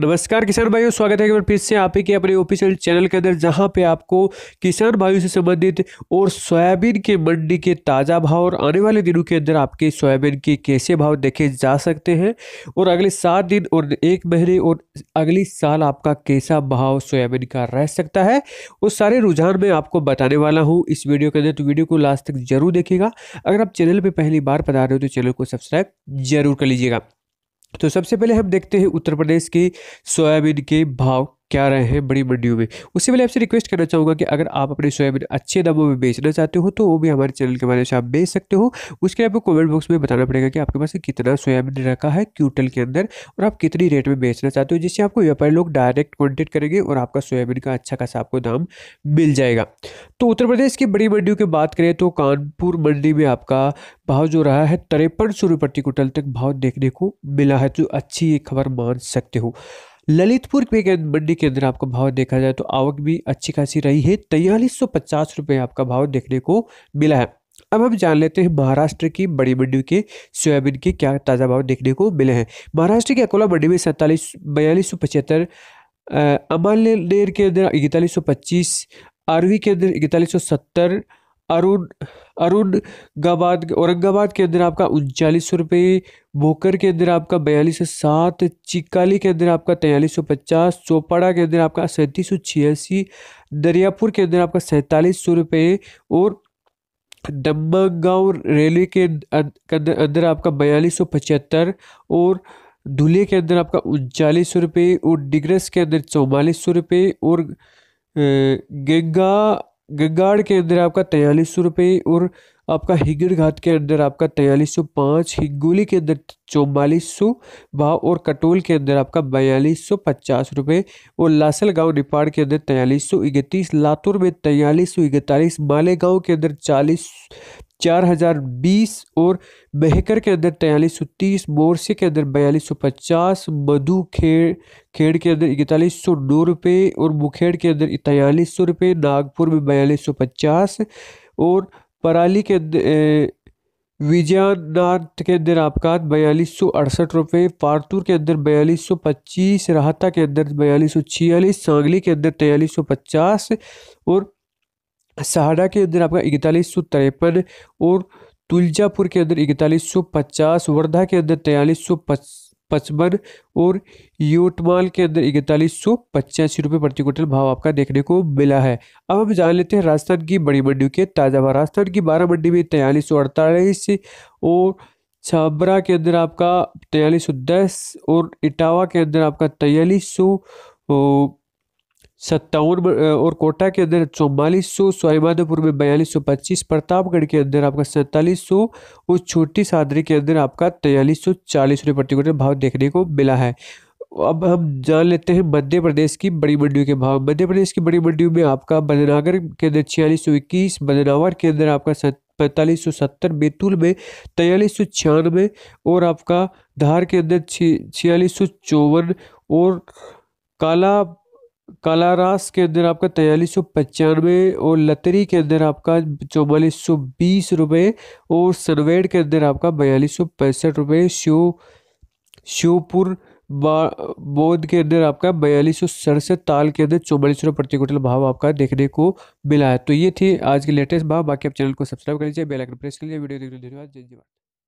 नमस्कार किसान भाइयों स्वागत है एक बार फिर से आप ही के अपने ऑफिशियल चैनल के अंदर जहां पे आपको किसान भाइयों से संबंधित और सोयाबीन के मंडी के ताज़ा भाव और आने वाले दिनों के अंदर आपके सोयाबीन के कैसे भाव देखे जा सकते हैं और अगले सात दिन और एक महीने और अगले साल आपका कैसा भाव सोयाबीन का रह सकता है उस सारे रुझान मैं आपको बताने वाला हूँ इस वीडियो के अंदर तो वीडियो को लास्ट तक जरूर देखिएगा अगर आप चैनल पर पहली बार बता रहे हो तो चैनल को सब्सक्राइब जरूर कर लीजिएगा तो सबसे पहले हम देखते हैं उत्तर प्रदेश के सोयाबीन के भाव क्या रहे हैं बड़ी मंडियों में उससे पहले आपसे रिक्वेस्ट करना चाहूँगा कि अगर आप अपने सोयाबीन अच्छे दामों में बेचना चाहते हो तो वो भी हमारे चैनल के माध्यम से आप बेच सकते हो उसके लिए आपको कमेंट बॉक्स में बताना पड़ेगा कि आपके पास कितना सोयाबीन रखा है क्यूटल के अंदर और आप कितनी रेट में बेचना चाहते हो जिससे आपको व्यापारी लोग डायरेक्ट कॉन्टेक्ट करेंगे और आपका सोयाबीन का अच्छा खासा आपको दाम मिल जाएगा तो उत्तर प्रदेश की बड़ी मंडियों की बात करें तो कानपुर मंडी में आपका भाव जो रहा है तिरपन सौ रुपये प्रति क्विंटल तक भाव देखने को मिला है तो अच्छी खबर मान सकते हो ललितपुर के मंडी के अंदर आपका भाव देखा जाए तो आवक भी अच्छी खासी रही है तैयलीस सौ पचास आपका भाव देखने को मिला है अब हम जान लेते हैं महाराष्ट्र की बड़ी मंडी के सोयाबीन के क्या ताज़ा भाव देखने को मिले हैं महाराष्ट्र की अकोला मंडी में सैंतालीस बयालीस सौ पचहत्तर अमाल के अंदर इकतालीस सौ पच्चीस आरवी के अंदर इकतालीस सौ सत्तर अरुण अरुण गाबाद औरंगाबाद के अंदर आपका उनचालीस सौ रुपये भोकर के अंदर आपका बयालीस सौ सात चिकाली के अंदर आपका तैयलीस सौ पचास चौपाड़ा के अंदर आपका सैंतीस सौ छियासी दरियापुर के अंदर आपका सैंतालीस सौ रुपये और दम्बागांव रेलवे के अंदर आपका बयालीस सौ पचहत्तर और धुले के अंदर आपका उनचालीस सौ रुपये और डिग्रस के अंदर चौवालीस सौ रुपये और गंगा गगाड़ के अंदर आपका तैयलीस सौ रुपये और आपका हिगर घाट के अंदर आपका तैयलीस सौ पाँच हिंगोली के अंदर चौवालीस सौ भाव और कटोल के अंदर आपका बयालीस सौ पचास रुपये और लासल गाँव निपाड़ के अंदर तैयलीस सौ इकतीस लातुर में तैयलीस सौ इकतालीस मालेगाँव के अंदर चालीस चार हज़ार बीस और बहकर के अंदर तैयलीस सौ तीस मोरसे के अंदर बयालीस सौ पचास मधु खेड़ खेड़ के अंदर इकतालीस सौ नौ रुपये और मुखेड़ के अंदर तैयलीस सौ रुपये नागपुर में बयालीस सौ पचास और पराली के विजयनाथ के अंदर आपका बयालीस सौ अड़सठ रुपये पारतूर के अंदर बयालीस सौ पच्चीस राहता के अंदर बयालीस सौ छियालीस सांगली के अंदर तैयलीस सौ पचास और सहाड़ा के अंदर आपका इकतालीस सौ तिरपन और तुलजापुर के अंदर इकतालीस सौ पचास वर्धा के अंदर तैयलीस सौ पचपन और यूटमाल के अंदर इकतालीस सौ पचासी रुपये प्रति क्विंटल भाव आपका देखने को मिला है अब हम जान लेते हैं राजस्थान की बड़ी मंडियों के ताज़ा भाव राजस्थान की बारह मंडी में तैयलीस सौ अड़तालीस और छाबरा के अंदर आपका तैयलीस सौ दस और इटावा के अंदर आपका तैयलीस सौ सत्तावन और कोटा के अंदर चौवालीस सौ सोईमाधोपुर में बयालीस सौ पच्चीस प्रतापगढ़ के अंदर आपका सैंतालीस सौ और छोटी सादरी के अंदर आपका तयालीस सौ चालीस रुपये प्रति क्विंटल भाव देखने को मिला है अब हम जान लेते हैं मध्य प्रदेश की बड़ी मंडियों के भाव मध्य प्रदेश की बड़ी मंडियों में आपका बदनागर के अंदर छियालीस सौ इक्कीस बदनावर के अंदर आपका पैंतालीस सौ सत्तर बैतूल में तयालीस सौ छियानवे और आपका धार के अंदर छियालीस सौ चौवन और काला कलारास के अंदर आपका तयालीस सौ पचानवे और लतरी के अंदर आपका चौवालीस सौ बीस रुपये और सनवेड के अंदर आपका बयालीस सौ पैंसठ रुपये श्यो श्योपुर बौद्ध के अंदर आपका बयालीस सौ सड़सठ ताल के अंदर चौवालीस रुपये प्रति क्विंटल भाव आपका देखने को मिला है तो ये थी आज के लेटेस्ट भाव बाकी आप चैनल को सब्सक्राइब कर लीजिए बेलाइकन प्रेस कर लीजिए वीडियो देखने धन्यवाद जय जवाहर